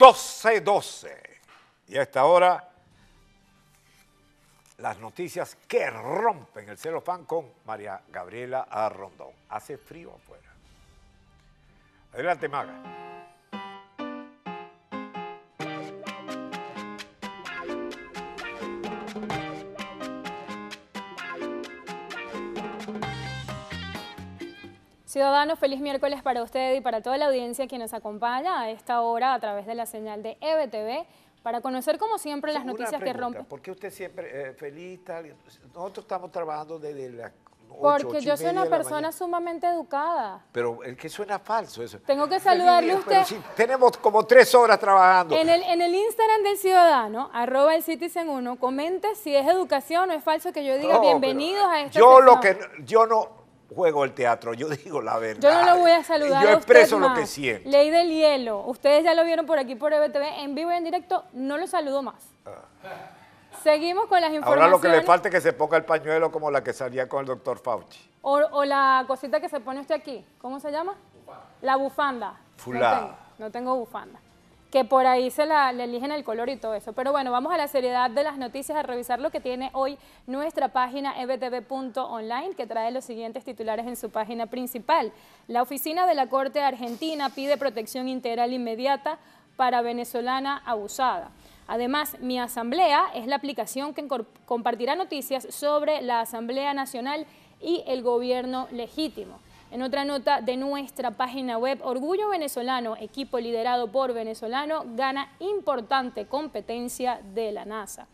12 12. Y a esta hora, las noticias que rompen el fan con María Gabriela Arrondón. Hace frío afuera. Adelante, Maga. Ciudadanos, feliz miércoles para usted y para toda la audiencia que nos acompaña a esta hora a través de la señal de EBTV para conocer como siempre las noticias que rompen. ¿Por qué usted siempre eh, feliz? Tal, nosotros estamos trabajando desde las porque yo soy una persona sumamente educada. Pero el que suena falso eso. Tengo que saludarle a usted. tenemos como tres horas trabajando. En el, Instagram del ciudadano, arroba el Citizen 1, comente si es educación o es falso que yo diga bienvenidos a este Yo lo que yo no, juego el teatro, yo digo la verdad. Yo no lo voy a saludar. Yo expreso lo que siento. Ley del hielo. Ustedes ya lo vieron por aquí por EBTV en vivo y en directo. No lo saludo más. Ah. Seguimos con las informaciones. Ahora lo que le falta es que se ponga el pañuelo como la que salía con el doctor Fauci. O, la cosita que se pone usted aquí. ¿Cómo se llama? La bufanda. no tengo bufanda que por ahí se le eligen el color y todo eso. Pero bueno, vamos a la seriedad de las noticias, a revisar lo que tiene hoy nuestra página ebtv.online, que trae los siguientes titulares en su página principal. La oficina de la Corte Argentina pide protección integral inmediata para venezolana abusada. Además, Mi Asamblea es la aplicación que compartirá noticias sobre la Asamblea Nacional y el gobierno legítimo. En otra nota de nuestra página web, Orgullo Venezolano, equipo liderado por venezolano, gana importante competencia de la NASA.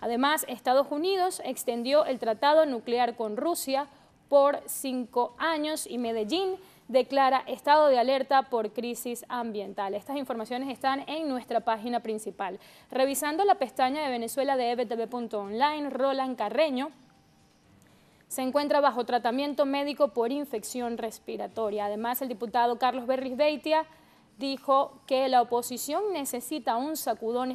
Además, Estados Unidos extendió el tratado nuclear con Rusia por cinco años y Medellín declara estado de alerta por crisis ambiental. Estas informaciones están en nuestra página principal. Revisando la pestaña de Venezuela de ebtv.online, Roland Carreño se encuentra bajo tratamiento médico por infección respiratoria. Además, el diputado Carlos Berris Beitia dijo que la oposición necesita un sacudón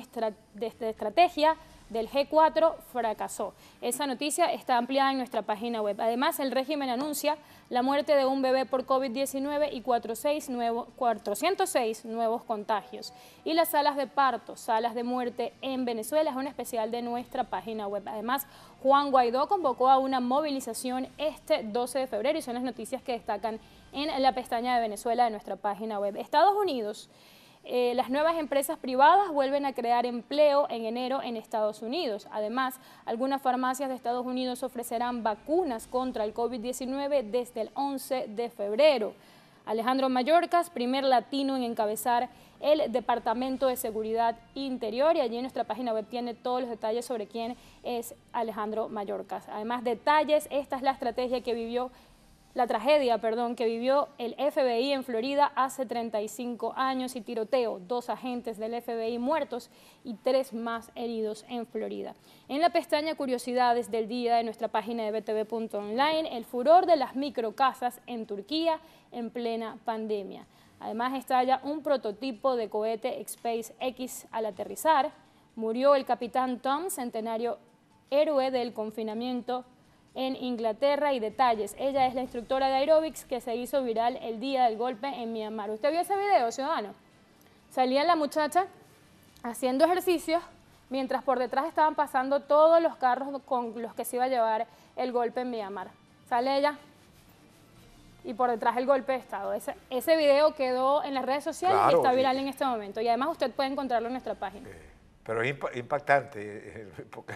de estrategia del G4 fracasó. Esa noticia está ampliada en nuestra página web. Además, el régimen anuncia la muerte de un bebé por COVID-19 y 406 406 nuevos contagios. Y las salas de parto, salas de muerte en Venezuela es un especial de nuestra página web. Además, Juan Guaidó convocó a una movilización este 12 de febrero y son las noticias que destacan en la pestaña de Venezuela de nuestra página web. Estados Unidos eh, las nuevas empresas privadas vuelven a crear empleo en enero en Estados Unidos. Además, algunas farmacias de Estados Unidos ofrecerán vacunas contra el COVID-19 desde el 11 de febrero. Alejandro Mallorcas, primer latino en encabezar el Departamento de Seguridad Interior y allí en nuestra página web tiene todos los detalles sobre quién es Alejandro Mallorcas. Además, detalles, esta es la estrategia que vivió la tragedia perdón, que vivió el FBI en Florida hace 35 años y tiroteo, dos agentes del FBI muertos y tres más heridos en Florida. En la pestaña Curiosidades del Día de nuestra página de btv.online, el furor de las microcasas en Turquía en plena pandemia. Además estalla un prototipo de cohete SpaceX al aterrizar. Murió el capitán Tom, centenario héroe del confinamiento en Inglaterra y detalles. Ella es la instructora de aeróbics que se hizo viral el día del golpe en Myanmar. ¿Usted vio ese video, ciudadano? Salía la muchacha haciendo ejercicios mientras por detrás estaban pasando todos los carros con los que se iba a llevar el golpe en Myanmar. Sale ella y por detrás el golpe de Estado. Ese, ese video quedó en las redes sociales y está viral en este momento. Y además usted puede encontrarlo en nuestra página. Pero es impactante, porque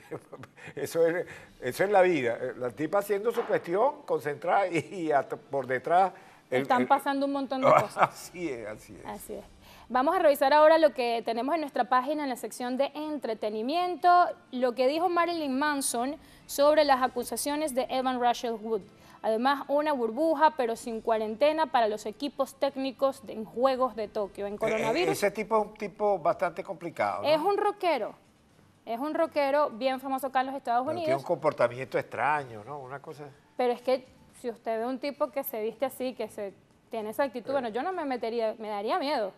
eso es, eso es la vida. La tipa haciendo su cuestión, concentrada y, por detrás... Están pasando un montón de cosas. Así es, así es. Así es. Vamos a revisar ahora lo que tenemos en nuestra página en la sección de entretenimiento, lo que dijo Marilyn Manson sobre las acusaciones de Evan Russell Wood. Además, una burbuja, pero sin cuarentena para los equipos técnicos en Juegos de Tokio. En eh, coronavirus. ese tipo es un tipo bastante complicado. Es un rockero. Es un rockero bien famoso acá en los Estados Unidos. Tiene un comportamiento extraño, ¿no? Una cosa. Pero es que si usted ve un tipo que se viste así, que se tiene esa actitud, eh. bueno, yo no me metería, me daría miedo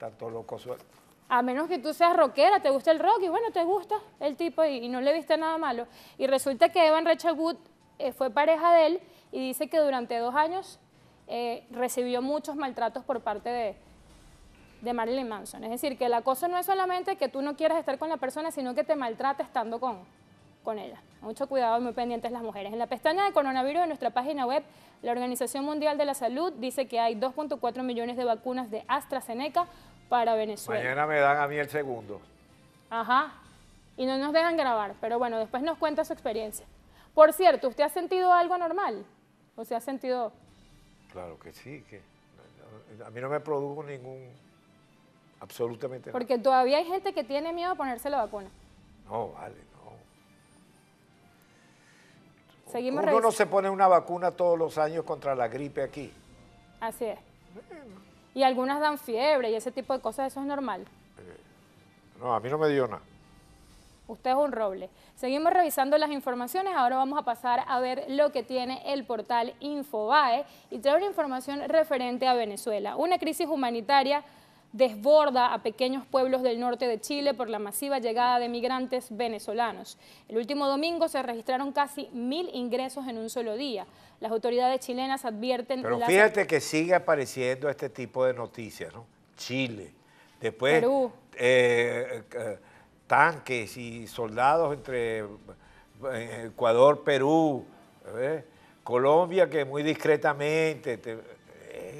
tanto loco suelto. A menos que tú seas rockera, te gusta el rock y bueno, te gusta el tipo y, no le viste nada malo. Y resulta que Evan Rachel Wood eh, fue pareja de él y dice que durante dos años eh, recibió muchos maltratos por parte de, de Marilyn Manson. Es decir, que el acoso no es solamente que tú no quieras estar con la persona, sino que te maltrata estando con, con ella. Mucho cuidado y muy pendientes las mujeres. En la pestaña de coronavirus de nuestra página web, la Organización Mundial de la Salud dice que hay 2.4 millones de vacunas de AstraZeneca para Venezuela. Mañana me dan a mí el segundo. Ajá, y no nos dejan grabar, pero bueno, después nos cuenta su experiencia. Por cierto, ¿usted ha sentido algo normal? ¿O se ha sentido...? Claro que sí, que a mí no me produjo ningún... absolutamente Porque todavía hay gente que tiene miedo a ponerse la vacuna. No, vale, no. Seguimos Uno no se pone una vacuna todos los años contra la gripe aquí. Así es. Bueno. Y algunas dan fiebre y ese tipo de cosas, eso es normal. Eh, no, a mí no me dio nada. Usted es un roble. Seguimos revisando las informaciones, ahora vamos a pasar a ver lo que tiene el portal Infobae y trae una información referente a Venezuela. Una crisis humanitaria desborda a pequeños pueblos del norte de Chile por la masiva llegada de migrantes venezolanos. El último domingo se registraron casi mil ingresos en un solo día. Las autoridades chilenas advierten... Pero fíjate que sigue apareciendo este tipo de noticias, ¿no? Chile, después Perú. Eh, eh, tanques y soldados entre eh, Ecuador, Perú, Colombia que muy discretamente...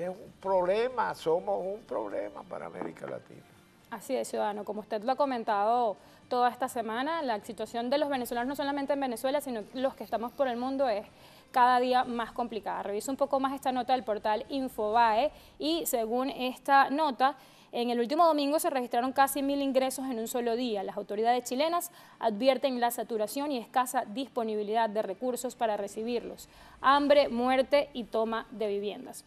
un problema, somos un problema para América Latina. Así es, ciudadano. Como usted lo ha comentado toda esta semana, la situación de los venezolanos, no solamente en Venezuela, sino los que estamos por el mundo, es cada día más complicada. Revisa un poco más esta nota del portal Infobae y según esta nota, en el último domingo se registraron casi mil ingresos en un solo día. Las autoridades chilenas advierten la saturación y escasa disponibilidad de recursos para recibirlos, hambre, muerte y toma de viviendas.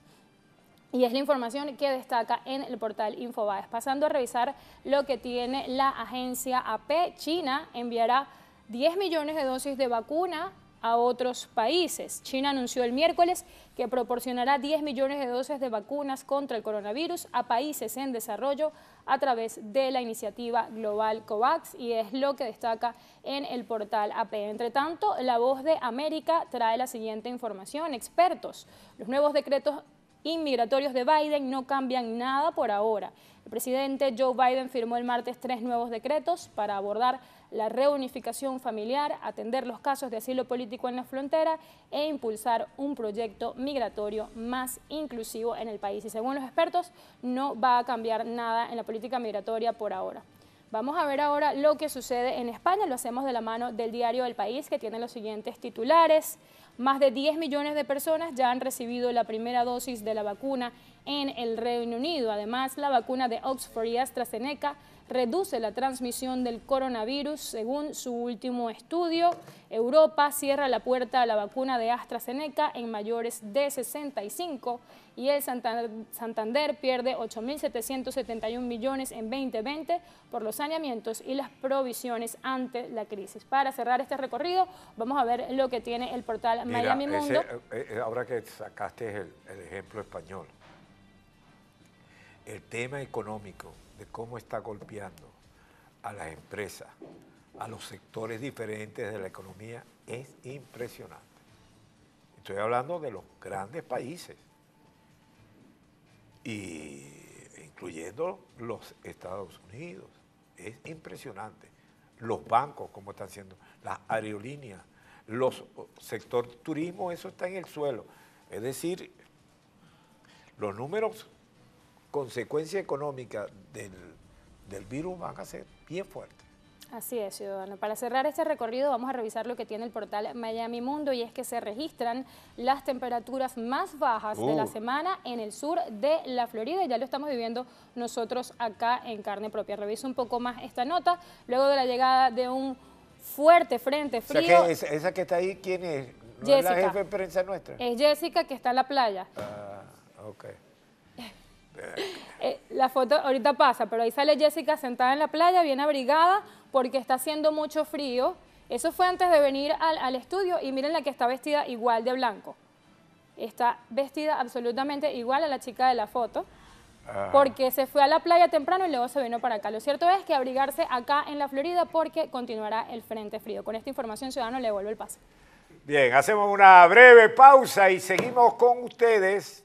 Y es la información que destaca en el portal Infobaes. Pasando a revisar lo que tiene la agencia AP, China enviará 10 millones de dosis de vacuna a otros países. China anunció el miércoles que proporcionará 10 millones de dosis de vacunas contra el coronavirus a países en desarrollo a través de la iniciativa global COVAX y es lo que destaca en el portal AP. Entre tanto, la voz de América trae la siguiente información. Expertos, los nuevos decretos inmigratorios de Biden no cambian nada por ahora. El presidente Joe Biden firmó el martes tres nuevos decretos para abordar la reunificación familiar, atender los casos de asilo político en la frontera e impulsar un proyecto migratorio más inclusivo en el país. Y según los expertos, no va a cambiar nada en la política migratoria por ahora. Vamos a ver ahora lo que sucede en España. Lo hacemos de la mano del diario El País, que tiene los siguientes titulares. Más de 10 millones de personas ya han recibido la primera dosis de la vacuna en el Reino Unido. Además, la vacuna de Oxford y AstraZeneca reduce la transmisión del coronavirus. Según su último estudio, Europa cierra la puerta a la vacuna de AstraZeneca en mayores de 65 y el Santander pierde 8.771 millones en 2020 por los saneamientos y las provisiones ante la crisis. Para cerrar este recorrido, vamos a ver lo que tiene el portal Miami Mundo. Eh, eh, ahora que sacaste el ejemplo español, el tema económico de cómo está golpeando a las empresas, a los sectores diferentes de la economía, es impresionante. Estoy hablando de los grandes países, y incluyendo los Estados Unidos. Es impresionante. Los bancos, como están haciendo, las aerolíneas, los sector turismo, eso está en el suelo. Es decir, los números consecuencia económica del, virus van a ser bien fuertes. Así es, ciudadano. Para cerrar este recorrido vamos a revisar lo que tiene el portal Miami Mundo y es que se registran las temperaturas más bajas de la uh. semana en el sur de la Florida y ya lo estamos viviendo nosotros acá en carne propia. Reviso un poco más esta nota luego de la llegada de un fuerte frente frío. O esa, que está ahí, ¿quién es? ¿No Jessica. es la jefe de prensa nuestra? Es Jessica que está en la playa. Ah, ok. Eh, la foto ahorita pasa, pero ahí sale Jessica sentada en la playa, bien abrigada, porque está haciendo mucho frío. Eso fue antes de venir al, estudio y miren la que está vestida igual de blanco. Está vestida absolutamente igual a la chica de la foto. Ah. porque se fue a la playa temprano y luego se vino para acá. Lo cierto es que abrigarse acá en la Florida porque continuará el frente frío. Con esta información, Ciudadano, le vuelvo el pase. Bien, hacemos una breve pausa y seguimos con ustedes.